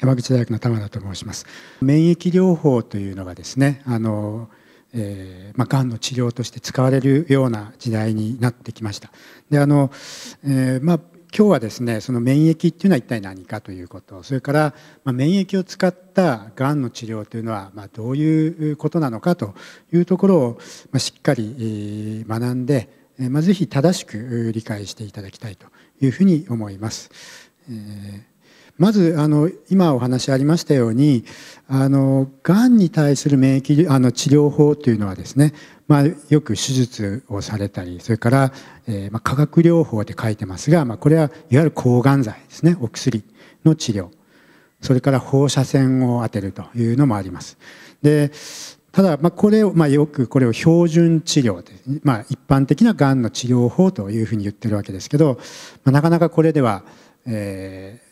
山口大学の玉田と申します免疫療法というのがですねあの、えーまあ、がんの治療として使われるような時代になってきましたであの、えーまあ、今日はですねその免疫っていうのは一体何かということそれから、まあ、免疫を使ったがんの治療というのは、まあ、どういうことなのかというところを、まあ、しっかり学んで、まあ、ぜひ正しく理解していただきたいというふうに思います。えーまずあの今お話ありましたようにあのがんに対する免疫あの治療法というのはですね、まあ、よく手術をされたりそれから、えー、まあ、化学療法で書いてますが、まあ、これはいわゆる抗がん剤ですねお薬の治療それから放射線を当てるというのもあります。でただ、まあ、これを、まあ、よくこれを標準治療で、まあ、一般的ながんの治療法というふうに言ってるわけですけど、まあ、なかなかこれでは、えー、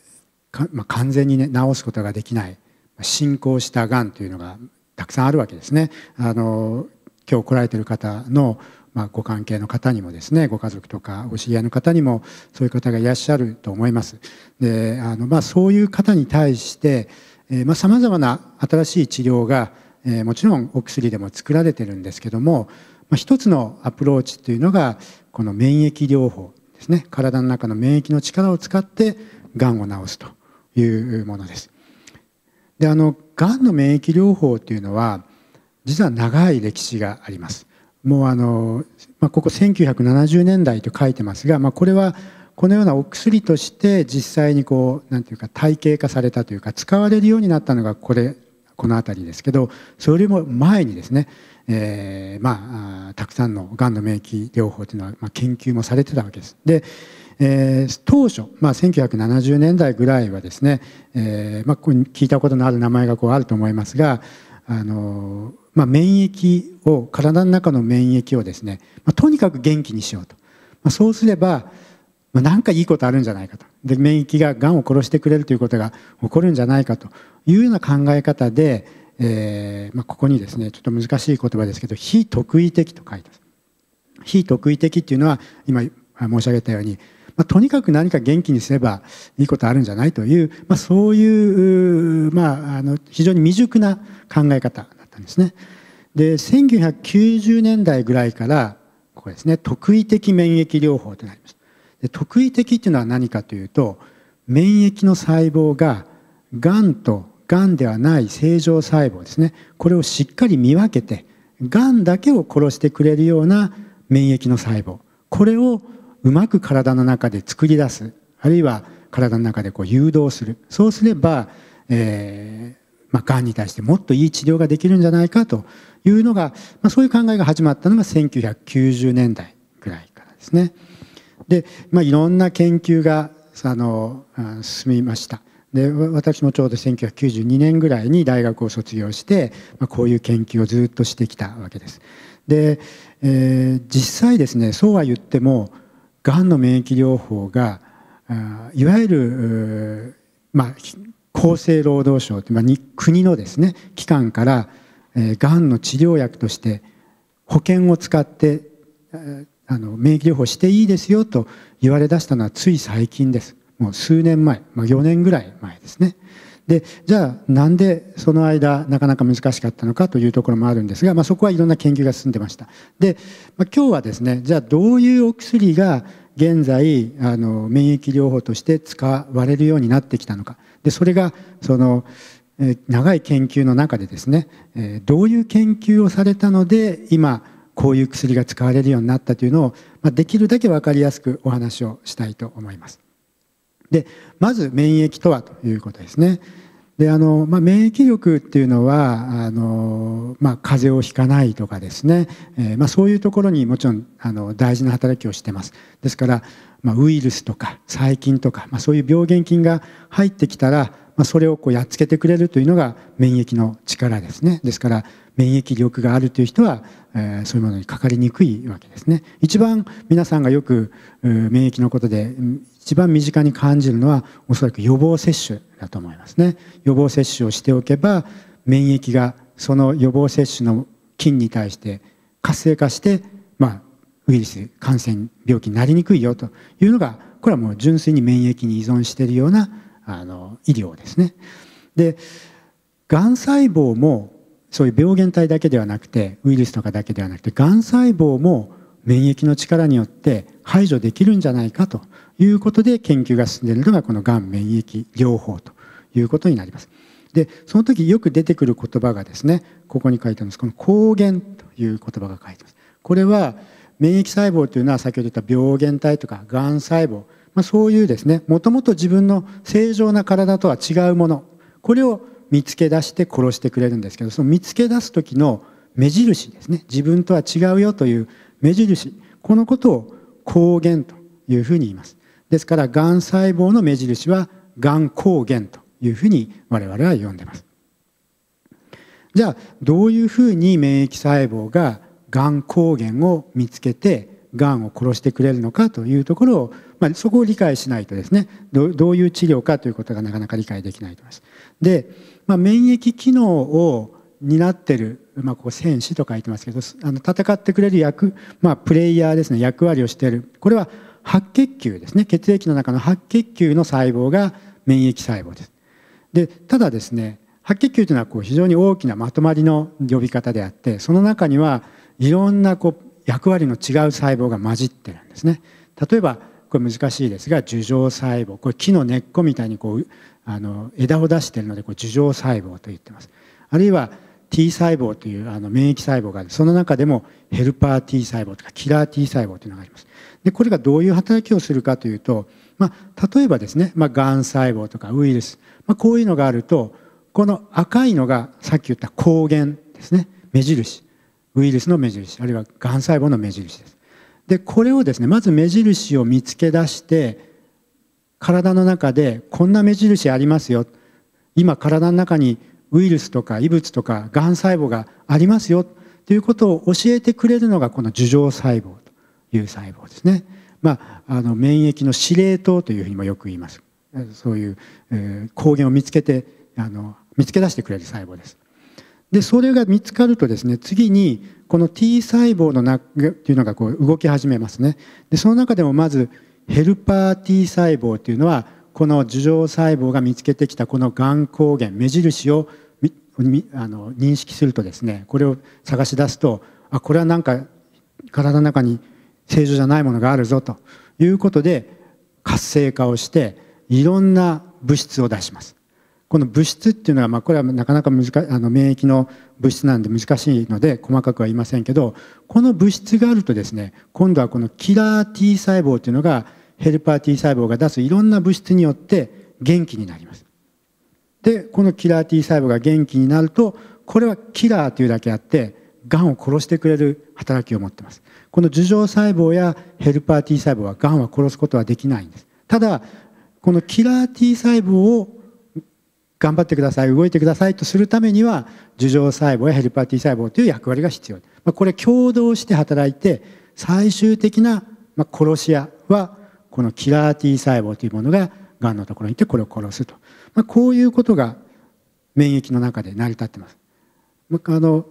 まあ、完全に、ね、治すことができない進行したがんというのがたくさんあるわけですね。あの今日来られてる方の、まあ、ご関係の方にもですねご家族とかお知り合いの方にもそういう方がいらっしゃると思います。であのまあ、そういう方に対してさまざ、まな新しい治療が、えー、もちろんお薬でも作られてるんですけども、まあ、一つのアプローチっていうのがこの免疫療法ですね体の中の免疫の力を使ってがんを治すというものです。であのがんの免疫療法というのは実は長い歴史があります。もうあの、まあ、ここ1970年代と書いてますが、まあ、これはこのようなお薬として実際にこう何ていうか体系化されたというか使われるようになったのがこれこの辺りですけどそれよりも前にですね、えー、まあたくさんのがんの免疫療法というのは、まあ、研究もされてたわけです。でえー、当初、まあ、1970年代ぐらいはですね、えーまあ、聞いたことのある名前がこうあると思いますがあの、まあ、免疫を体の中の免疫をですね、まあ、とにかく元気にしようと、まあ、そうすれば、まあ、かいいことあるんじゃないかとで免疫ががんを殺してくれるということが起こるんじゃないかというような考え方で、えーまあ、ここにですねちょっと難しい言葉ですけど非特異的と書いてます。非特異的っていうのは今申し上げたようにまあ、とにかく何か元気にすればいいことあるんじゃないという、まあ、そういう、まあ、あの非常に未熟な考え方だったんですね。で1990年代ぐらいからここですね特異的免疫療法となります。で特異的っていうのは何かというと免疫の細胞ががんとがんではない正常細胞ですねこれをしっかり見分けてがんだけを殺してくれるような免疫の細胞これをうまく体の中で作り出すあるいは体の中でこう誘導するそうすれば、えーまあ、がんに対してもっといい治療ができるんじゃないかというのが、まあ、そういう考えが始まったのが1990年代ぐらいからですね。で、まあ、いろんな研究があの進みました。で私もちょうど1992年ぐらいに大学を卒業して、まあ、こういう研究をずっとしてきたわけです。で、えー、実際ですねそうは言ってもがんの免疫療法がいわゆる、まあ、厚生労働省という、まあ、国のですね機関から、えがんの治療薬として保険を使って、えあの免疫療法していいですよと言われだしたのはつい最近ですもう数年前、まあ、4年ぐらい前ですね。でじゃあなんでその間なかなか難しかったのかというところもあるんですが、まあ、そこはいろんな研究が進んでましたで、まあ、今日はですねじゃあどういうお薬が現在あの免疫療法として使われるようになってきたのかでそれがその長い研究の中でですねどういう研究をされたので今こういう薬が使われるようになったというのを、まあ、できるだけ分かりやすくお話をしたいと思います。でまず免疫とはということですね。であのまあ、免疫力っていうのはあの、まあ、風邪をひかないとかですね、えー、まあ、そういうところにもちろんあの大事な働きをしてますですから、まあ、ウイルスとか細菌とか、まあ、そういう病原菌が入ってきたら、まあ、それをこうやっつけてくれるというのが免疫の力ですねですから免疫力があるという人はえそういうものにかかりにくいわけですね一番皆さんがよく免疫のことで一番身近に感じるのはおそらく予防接種だと思いますね予防接種をしておけば免疫がその予防接種の菌に対して活性化して、まあ、ウイルス感染病気になりにくいよというのがこれはもう純粋に免疫に依存しているようなあの医療ですね。でがん細胞もそういう病原体だけではなくてウイルスとかだけではなくてがん細胞も免疫の力によって排除できるんじゃないかということで研究が進んでいるのがこのがん免疫療法ということになります。でその時よく出てくる言葉がですねここに書いてあるんですこの抗原という言葉が書いてます。これは免疫細胞というのは先ほど言った病原体とかがん細胞、まあ、そういうですねもともと自分の正常な体とは違うものこれを見つけ出して殺してくれるんですけどその見つけ出す時の目印ですね自分とは違うよという目印このことを抗原というふうに言いますですからがん細胞の目印はがん抗原というふうに我々は呼んでますじゃあどういうふうに免疫細胞ががん抗原を見つけてがんを殺してくれるのかというところを、まあ、そこを理解しないとですねどういう治療かということがなかなか理解できないと思います。で、まあ、免疫機能を担ってる、まあ、ここ戦士と書いてますけどあの戦ってくれる役、まあ、プレイヤーですね役割をしているこれは白血球ですね血液の中の白血球の細胞が免疫細胞です。でただですね白血球というのはこう非常に大きなまとまりの呼び方であってその中にはいろんなこう役割の違う細胞が混じってるんですね。例えばこれ難しいですが樹状細胞これ木の根っこみたいにこうあの枝を出しているのでこ樹状細胞と言ってますあるいは T 細胞というあの免疫細胞があるその中でもヘルパー T 細胞とかキラー T 細胞というのがありますでこれがどういう働きをするかというと、まあ、例えばですねがん、まあ、細胞とかウイルス、まあ、こういうのがあるとこの赤いのがさっき言った抗原ですね目印ウイルスの目印あるいはがん細胞の目印ですでこれをですねまず目印を見つけ出して体の中でこんな目印ありますよ今体の中にウイルスとか異物とかがん細胞がありますよということを教えてくれるのがこの樹状細胞という細胞ですね。まあ、あの免疫の司令塔というふうにもよく言いますそういう、えー、抗原を見つけてあの見つけ出してくれる細胞です。でそれが見つかるとですね次にこの T 細胞のなっていうのがこう動き始めますね。でその中でもまずヘルパー T 細胞というのはこの樹状細胞が見つけてきたこのがん抗原目印をあの認識するとですねこれを探し出すとあこれはなんか体の中に正常じゃないものがあるぞということで活性化をしていろんな物質を出します。この物質っていうのは、まあ、これはなかなか難あの免疫の物質なんで難しいので細かくは言いませんけどこの物質があるとですね今度はこのキラー T 細胞というのがヘルパー T 細胞が出すいろんな物質によって元気になりますでこのキラー T 細胞が元気になるとこれはキラーというだけあってがんを殺してくれる働きを持ってますこの樹状細胞やヘルパー T 細胞はがんは殺すことはできないんですただこのキラー T 細胞を頑張ってください動いてくださいとするためには樹状細胞やヘルパー T 細胞という役割が必要、まこれ共同して働いて最終的な殺し屋はこのキラー T 細胞というものががんのところに行ってこれを殺すと、まあ、こういうことが免疫の中で成り立ってます。あの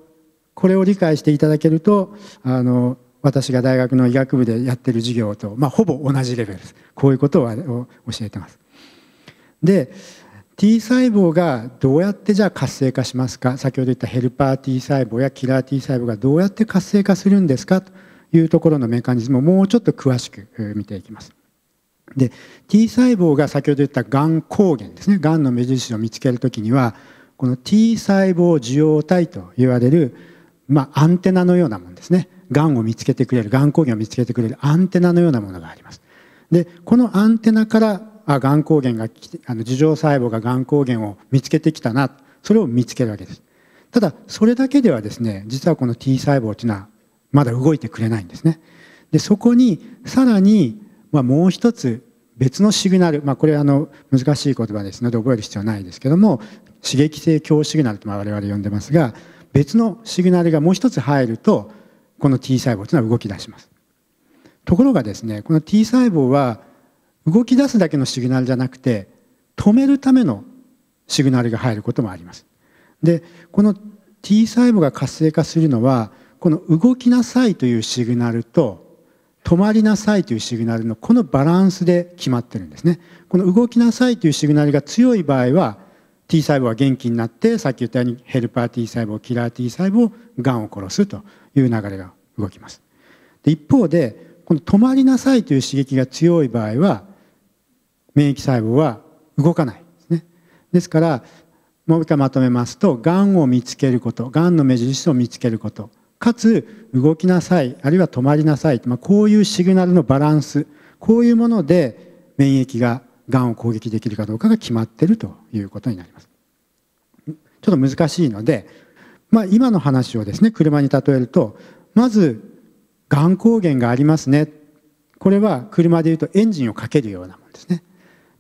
これを理解していただけるとあの私が大学の医学部でやってる授業と、まあ、ほぼ同じレベルですこういうことを教えてます。で T 細胞がどうやってじゃあ活性化しますか先ほど言ったヘルパー T 細胞やキラー T 細胞がどうやって活性化するんですかというところのメカニズムをもうちょっと詳しく見ていきます。で T 細胞が先ほど言ったがん抗原ですねがんの目印を見つける時にはこの T 細胞受容体と言われる、まあ、アンテナのようなものですねがんを見つけてくれるがん抗原を見つけてくれるアンテナのようなものがあります。でこのアンテナからあがん抗原があの樹状細胞ががん抗原を見つけてきたなそれを見つけるわけです。ただそれだけではですね実はこの T 細胞というのはまだ動いてくれないんですね。でそこにさらにまあ、もう一つ別のシグナル、まあ、これあの難しい言葉ですので覚える必要はないですけども刺激性強シグナルと我々呼んでますが別のシグナルがもう一つ入るとこの T 細胞というのは動き出します。ところがですねこの T 細胞は動き出すだけのシグナルじゃなくて止めるためのシグナルが入ることもあります。でこの T 細胞が活性化するのはこの「動きなさい」というシグナルと止まりなさいというシグナルのこのバランスで決まってるんですねこの動きなさいというシグナルが強い場合は T 細胞は元気になってさっき言ったようにヘルパー T 細胞キラー T 細胞がんを殺すという流れが動きますで一方でこの止まりなさいという刺激が強い場合は免疫細胞は動かないですねですからもう一回まとめますとがんを見つけることがんの目印を見つけることかつ動きなさいあるいは止まりなさい、まあ、こういうシグナルのバランスこういうもので免疫ががんを攻撃できるかどうかが決まってるということになります。ちょっと難しいので、まあ、今の話をですね車に例えるとまずがん抗原がありますねこれは車でいうとエンジンをかけるようなもんですね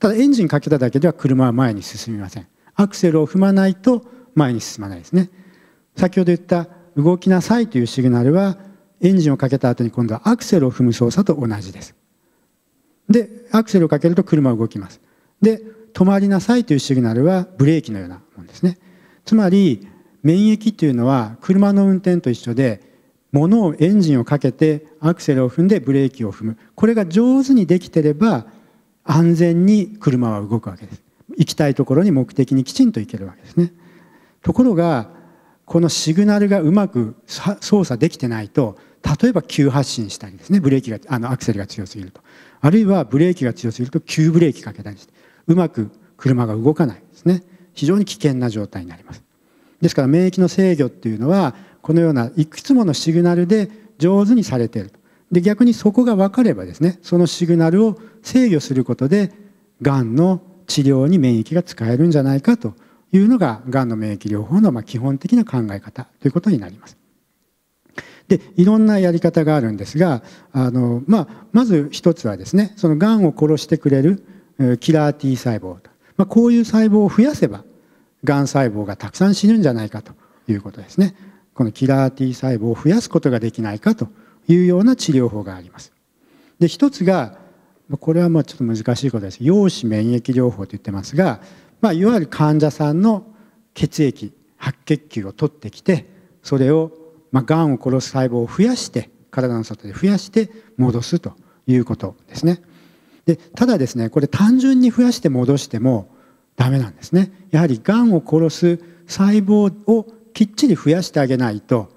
ただエンジンかけただけでは車は前に進みませんアクセルを踏まないと前に進まないですね先ほど言った動きなさいというシグナルはエンジンをかけた後に今度はアクセルを踏む操作と同じです。でアクセルをかけると車は動きます。で止まりなさいというシグナルはブレーキのようなものですね。つまり免疫というのは車の運転と一緒で物をエンジンをかけてアクセルを踏んでブレーキを踏むこれが上手にできてれば安全に車は動くわけです。行きたいところに目的にきちんと行けるわけですね。ところがこのシグナルがうまく操作できてないと例えば急発進したりですねブレーキがあのアクセルが強すぎるとあるいはブレーキが強すぎると急ブレーキかけたりしてうまく車が動かないですね非常に危険な状態になりますですから免疫の制御っていうのはこのようないくつものシグナルで上手にされているで逆にそこが分かればですねそのシグナルを制御することでがんの治療に免疫が使えるんじゃないかというのががんの免疫療法のま基本的な考え方ということになります。でいろんなやり方があるんですがあの、まあ、まず一つはですねそのがんを殺してくれるキラー T 細胞、まあ、こういう細胞を増やせばがん細胞がたくさん死ぬんじゃないかということですねこのキラー T 細胞を増やすことができないかというような治療法があります。で一つがこれはまあちょっと難しいことです陽子免疫療法と言ってますがまあ、いわゆる患者さんの血液白血球を取ってきてそれをまあ、がんを殺す細胞を増やして体の外で増やして戻すということですねでただですねこれ単純に増やして戻してもダメなんですねやはりがんを殺す細胞をきっちり増やしてあげないと、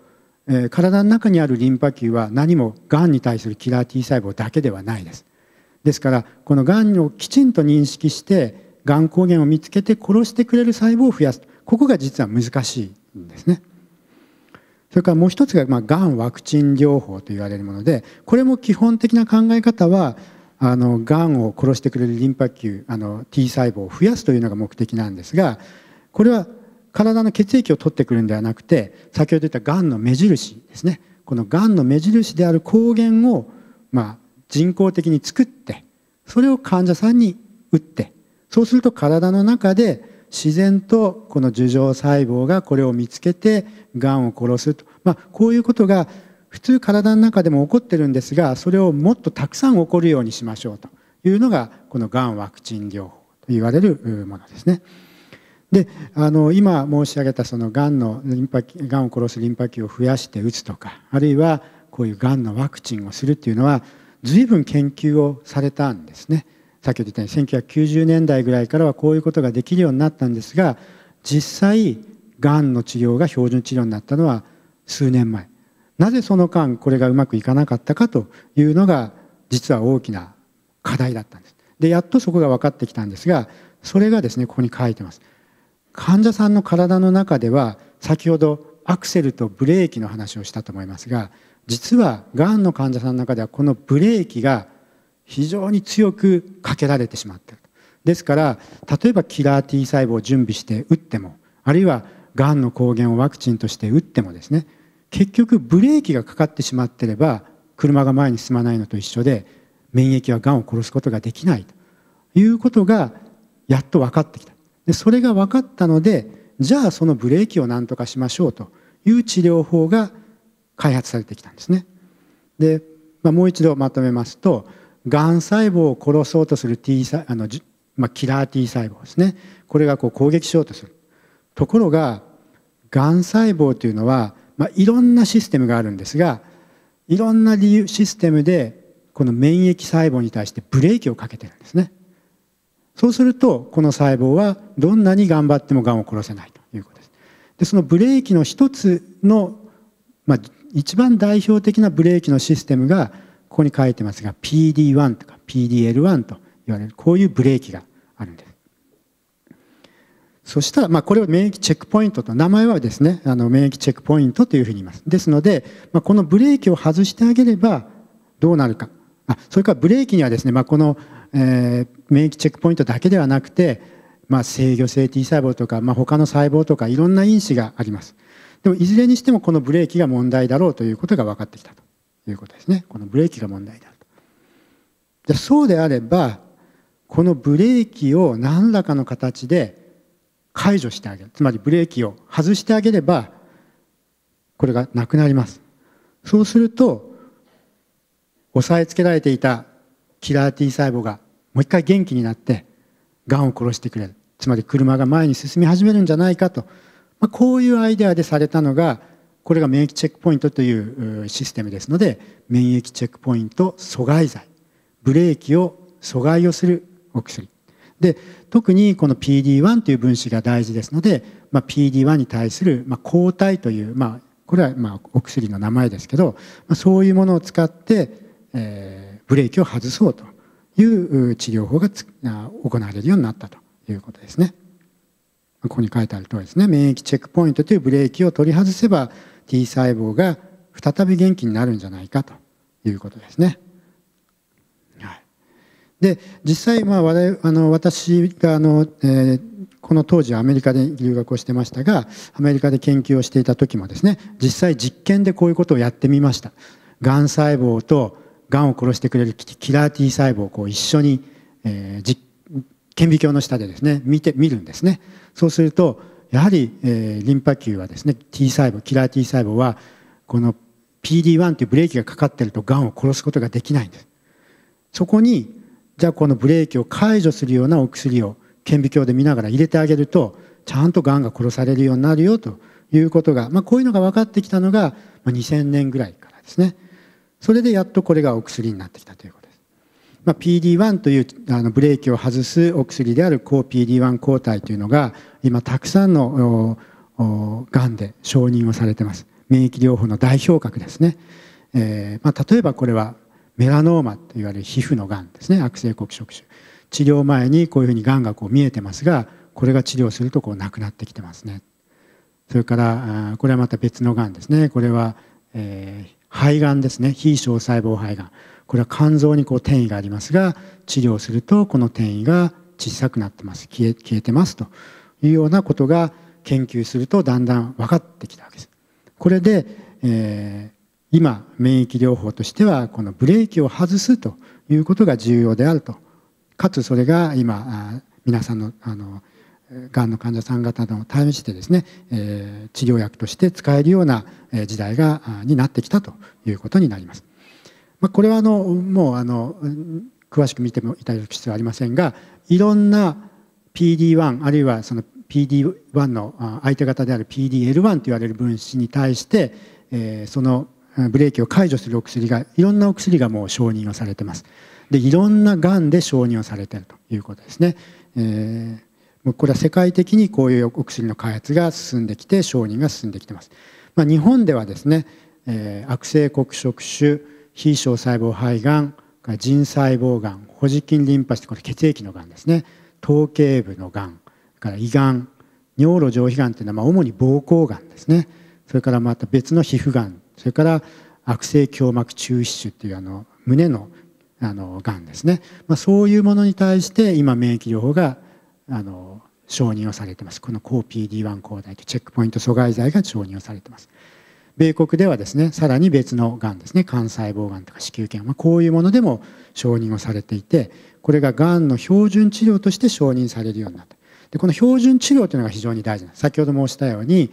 えー、体の中にあるリンパ球は何もがんに対するキラー T 細胞だけではないですですからこのがんをきちんと認識してがん抗原を見つけて殺してくれる細胞を増やすここが実は難しいんですね。それからもう一つが、まあ、がんワクチン療法と言われるものでこれも基本的な考え方はあのがんを殺してくれるリンパ球あの T 細胞を増やすというのが目的なんですがこれは体の血液を取ってくるんではなくて先ほど言ったがんの目印ですねこのがんの目印である抗原を、まあ、人工的に作ってそれを患者さんに打ってそうすると体の中で自然とこの樹状細胞がこれを見つけてがんを殺すと、まあ、こういうことが普通体の中でも起こってるんですがそれをもっとたくさん起こるようにしましょうというのがこのがんワクチン療法と言われるものですね。であの今申し上げたそのがんのリンパがんを殺すリンパ球を増やして打つとかあるいはこういうがんのワクチンをするっていうのは随分研究をされたんですね。先ほど言ったように1990年代ぐらいからはこういうことができるようになったんですが実際がんの治療が標準治療になったのは数年前なぜその間これがうまくいかなかったかというのが実は大きな課題だったんですでやっとそこが分かってきたんですがそれがですねここに書いてます患者さんの体の中では先ほどアクセルとブレーキの話をしたと思いますが実はがんの患者さんの中ではこのブレーキが非常に強くかけられてしまっているですから例えばキラー T 細胞を準備して打ってもあるいはがんの抗原をワクチンとして打ってもですね結局ブレーキがかかってしまってれば車が前に進まないのと一緒で免疫はがんを殺すことができないということがやっと分かってきたでそれが分かったのでじゃあそのブレーキを何とかしましょうという治療法が開発されてきたんですね。で、まあ、もう一度まとめますとがん細胞を殺そうとする T 細あの、まあ、キラー T 細胞ですねこれがこう攻撃しようとするところががん細胞というのは、まあ、いろんなシステムがあるんですがいろんな理由システムでこの免疫細胞に対してブレーキをかけてるんですねそうするとこの細胞はどんなに頑張ってもがんを殺せないということですでそのブレーキの一つの、まあ、一番代表的なブレーキのシステムがここに書いてますが PD1 とか PDL1 と言われるこういうブレーキがあるんです。そしたら、まあ、これを免疫チェックポイントと名前はですねあの免疫チェックポイントというふうに言いますですので、まあ、このブレーキを外してあげればどうなるかあそれからブレーキにはですね、まあ、この、えー、免疫チェックポイントだけではなくて、まあ、制御性 T 細胞とか、まあ、他の細胞とかいろんな因子がありますでもいずれにしてもこのブレーキが問題だろうということが分かってきたということですねこのブレーキが問題であるとじゃそうであればこのブレーキを何らかの形で解除してあげるつまりブレーキを外してあげればこれがなくなりますそうすると押さえつけられていたキラー T 細胞がもう一回元気になってがんを殺してくれるつまり車が前に進み始めるんじゃないかと、まあ、こういうアイデアでされたのがこれが免疫チェックポイントというシステムですので免疫チェックポイント阻害剤ブレーキを阻害をするお薬で特にこの PD1 という分子が大事ですので、まあ、PD1 に対する、まあ、抗体という、まあ、これはまあお薬の名前ですけど、まあ、そういうものを使って、えー、ブレーキを外そうという治療法が行われるようになったということですね。ここに書いてある通りですね免疫チェックポイントというブレーキを取り外せば T 細胞が再び元気になるんじゃないかということですね。はい、で実際、まあ、あの私があの、えー、この当時アメリカで留学をしてましたがアメリカで研究をしていた時もですね実際実験でこういうことをやってみました。がん細胞とがんを殺してくれるキラー T 細胞をこう一緒に、えー、実顕微鏡の下でですね見て見るんですねそうするとやはり、えー、リンパ球はですね T 細胞キラー T 細胞はこの PD1 というブレーキがかかってるとがんを殺すことができないんですそこにじゃあこのブレーキを解除するようなお薬を顕微鏡で見ながら入れてあげるとちゃんとがんが殺されるようになるよということが、まあ、こういうのが分かってきたのが2000年ぐらいからですねそれでやっとこれがお薬になってきたということまあ、PD1 というあのブレーキを外すお薬である抗 PD1 抗体というのが今たくさんのがんで承認をされてます免疫療法の代表格ですね、えーまあ、例えばこれはメラノーマといわれる皮膚のがんですね悪性黒色腫治療前にこういうふうにがんがこう見えてますがこれが治療するとこうなくなってきてますねそれからこれはまた別のがんですねこれは、えー、肺がんですね非小細胞肺がんこれは肝臓にこう転移がありますが治療するとこの転移が小さくなってます消え消えてますというようなことが研究するとだんだん分かってきたわけです。これで、えー、今免疫療法としてはこのブレーキを外すということが重要であるとかつそれが今皆さんのあのがんの患者さん方の対応してですね、えー、治療薬として使えるような時代がになってきたということになります。まあ、これはあのもうあの詳しく見てもいただく必要はありませんがいろんな PD1 あるいはその PD1 の相手方である PDL1 と言われる分子に対して、えー、そのブレーキを解除するお薬がいろんなお薬がもう承認をされてます。でいろんながんで承認をされてるということですね。えー、もうこれは世界的にこういうお薬の開発が進んできて承認が進んできてます。まあ、日本ではですね、えー、悪性黒色腫非小細胞肺がん腎細胞がん保持筋リンパ腫これ血液のがんですね頭頸部のがんから胃がん尿路上皮がんというのは、まあ、主に膀胱がんですねそれからまた別の皮膚がんそれから悪性胸膜中皮腫というあの胸のあのがんですね、まあ、そういうものに対して今免疫療法があの承認をされてますこの抗 PD1 抗体とチェックポイント阻害剤が承認をされてます米国ではですねさらに別のがんですね肝細胞がんとか子宮頸がん、まあ、こういうものでも承認をされていてこれががんの標準治療として承認されるようになったでこの標準治療というのが非常に大事な先ほど申したように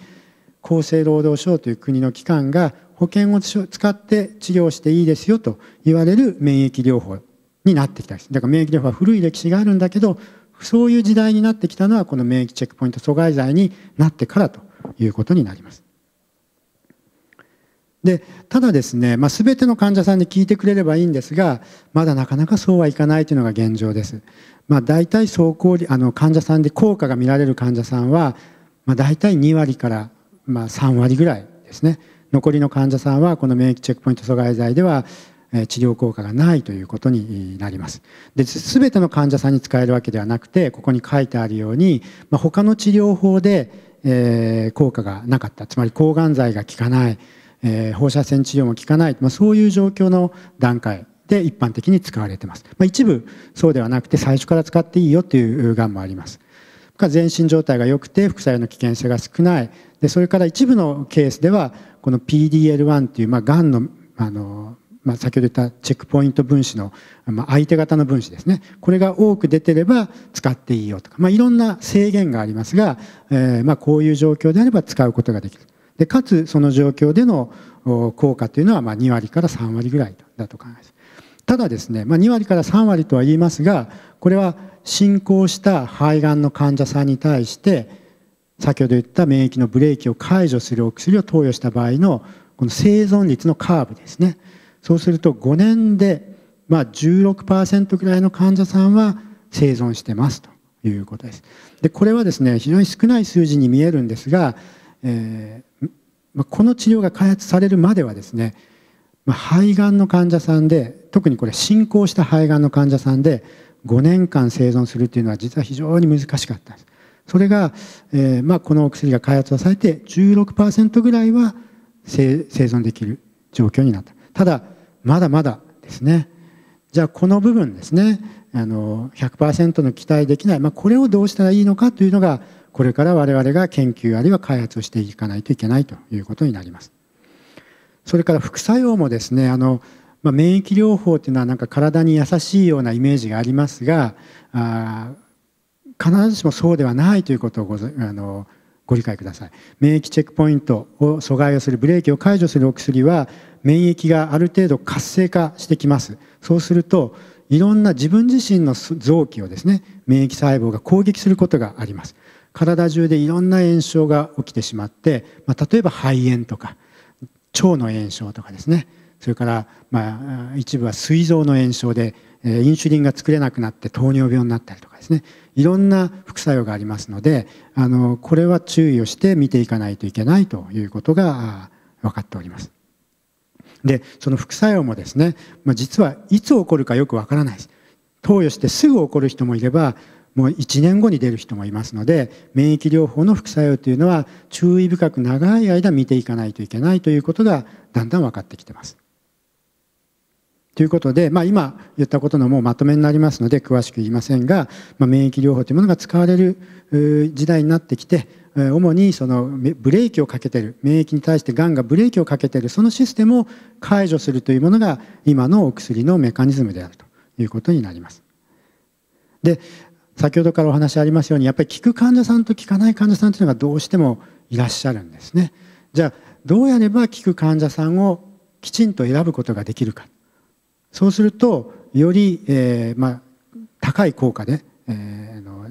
厚生労働省という国の機関が保険を使って治療していいですよと言われる免疫療法になってきたんですだから免疫療法は古い歴史があるんだけどそういう時代になってきたのはこの免疫チェックポイント阻害剤になってからということになりますでただですね、まあ、全ての患者さんに聞いてくれればいいんですがまだなかなかそうはいかないというのが現状です、まあ、大体走行あの患者さんで効果が見られる患者さんは、まあ、大体2割から、まあ、3割ぐらいですね残りの患者さんはこの免疫チェックポイント阻害剤では治療効果がないということになります。で全ての患者さんに使えるわけではなくてここに書いてあるように、まあ、他の治療法で、えー、効果がなかったつまり抗がん剤が効かないえー、放射線治療も効かない、まあ、そういう状況の段階で一般的に使われてます、まあ、一部そうではなくて最初から使っていいよというがんもあります全身状態が良くて副作用の危険性が少ないでそれから一部のケースではこの PDL1 という、まあ、がんのあの、まあ、先ほど言ったチェックポイント分子の、まあ、相手方の分子ですねこれが多く出てれば使っていいよとか、まあ、いろんな制限がありますが、えーまあ、こういう状況であれば使うことができるでかつその状況での効果というのはま2割から3割ぐらいだと考えますただですね、まあ、2割から3割とは言いますがこれは進行した肺がんの患者さんに対して先ほど言った免疫のブレーキを解除するお薬を投与した場合のこの生存率のカーブですねそうすると5年でまあ16%ぐらいの患者さんは生存してますということですでこれはですね非常に少ない数字に見えるんですが、えー、まこの治療が開発されるまではですね、ま肺がんの患者さんで特にこれ進行した肺がんの患者さんで5年間生存するというのは実は非常に難しかったんですそれが、えーまあ、このお薬が開発されて16%ぐらいは生存できる状況になったただまだまだですねじゃあこの部分ですねあの100%の期待できない、まあ、これをどうしたらいいのかというのがこれから我々が研究あるいは開発をしていかないといけないということになります。それから副作用もですねあの、まあ、免疫療法っていうのはなんか体に優しいようなイメージがありますがあ必ずしもそうではないということをごあのご理解ください免疫チェックポイントを阻害をするブレーキを解除するお薬は免疫がある程度活性化してきますそうするといろんな自分自身の臓器をですね免疫細胞が攻撃することがあります体中でいろんな炎症が起きてしまって、まあ、例えば肺炎とか腸の炎症とかですねそれから、まあ、一部は膵臓の炎症でインシュリンが作れなくなって糖尿病になったりとかですねいろんな副作用がありますのであのこれは注意をして見ていかないといけないということが分かっております。でその副作用もですね、まあ、実はいつ起こるかよくわからないです。投与してすぐ起こる人もいればもう1年後に出る人もいますので免疫療法の副作用というのは注意深く長い間見ていかないといけないということがだんだん分かってきてます。ということで、まあ、今言ったことのもうまとめになりますので詳しく言いませんが、まあ、免疫療法というものが使われる時代になってきて主にそのブレーキをかけてる免疫に対してがんがブレーキをかけてるそのシステムを解除するというものが今のお薬のメカニズムであるということになります。で先ほどからお話ありますようにやっぱり聞く患者さんと聞かない患者さんというのがどうしてもいらっしゃるんですね。じゃあどうやれば聞く患者さんをきちんと選ぶことができるかそうするとより、えー、まあ、高い効果で、えー、の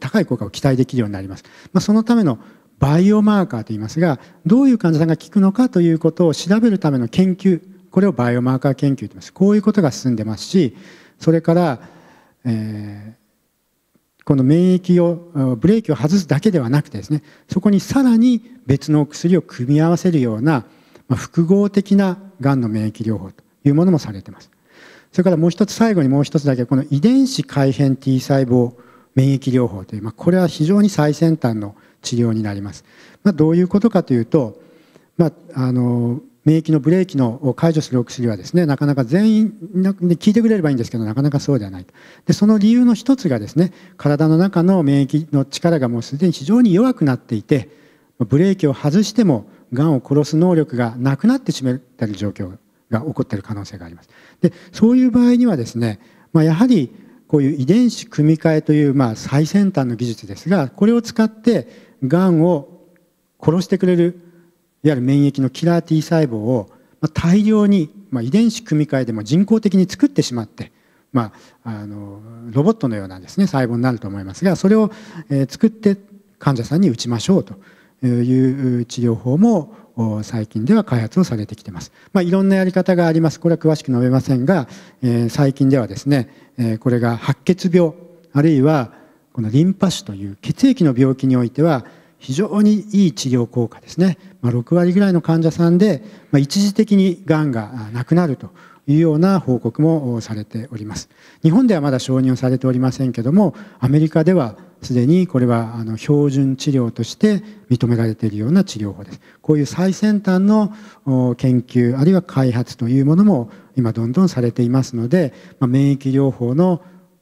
高い効果を期待できるようになります。まあ、そのためのバイオマーカーといいますがどういう患者さんが効くのかということを調べるための研究これをバイオマーカー研究といいますこういうことが進んでますしそれから、えこの免疫をブレーキを外すだけではなくてですねそこにさらに別の薬を組み合わせるような、ま複合的ながんの免疫療法というものもされていますそれからもう一つ最後にもう一つだけこの遺伝子改変 T 細胞免疫療法という、まあ、これは非常に最先端の治療になります、まあ、どういうことかというと、まあ、あの免疫のブレーキの解除するお薬はですねなかなか全員に効いてくれればいいんですけどなかなかそうではないでその理由の一つがですね体の中の免疫の力がもうすでに非常に弱くなっていてブレーキを外してもがんを殺す能力がなくなってしまっている状況が起こっている可能性があります。でそういう場合にはですね、まあ、やはりこういう遺伝子組み換えというまあ最先端の技術ですがこれを使ってがんを殺してくれるいわゆる免疫のキラー T 細胞を大量に、まあ、遺伝子組み換えでも人工的に作ってしまって、まあ、あのロボットのようなですね細胞になると思いますがそれを、え作って患者さんに打ちましょうという治療法も最近では開発をされてきてます、まあ、いろんなやり方がありますこれは詳しく述べませんが、えー、最近ではですね、えー、これが白血病あるいはこのリンパ腫という血液の病気においては非常にいい治療効果ですね、まあ、6割ぐらいの患者さんで、まあ、一時的にがんがなくなるというような報告もされております日本ではまだ承認されておりませんけどもアメリカではすでにこれはあの標準治療として認められているような治療法ですこういう最先端の研究あるいは開発というものも今どんどんされていますので、まあ、免疫療法の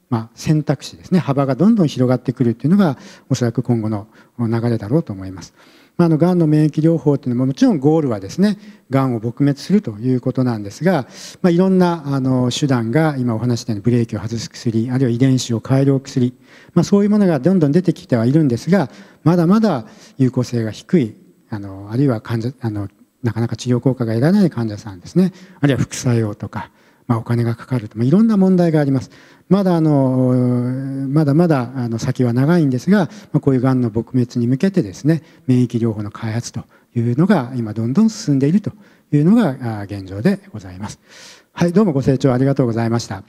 まあ、選択肢ですね幅がどんどん広がってくるっていうのがおそらく今後の流れだろうと思います。まあ、あのがんの免疫療法っていうのももちろんゴールはですねがんを撲滅するということなんですが、まあ、いろんなあの手段が今お話したようにブレーキを外す薬あるいは遺伝子を変える薬、まあ、そういうものがどんどん出てきてはいるんですがまだまだ有効性が低いあのあるいは患者あのなかなか治療効果が得られない患者さんですねあるいは副作用とかまあ、お金がかかると、まあ、いろんな問題がありますまだあのまだまだあの先は長いんですが、まあ、こういうがんの撲滅に向けてですね免疫療法の開発というのが今どんどん進んでいるというのが現状でございます。はい、どうもご清聴ありがとうございました。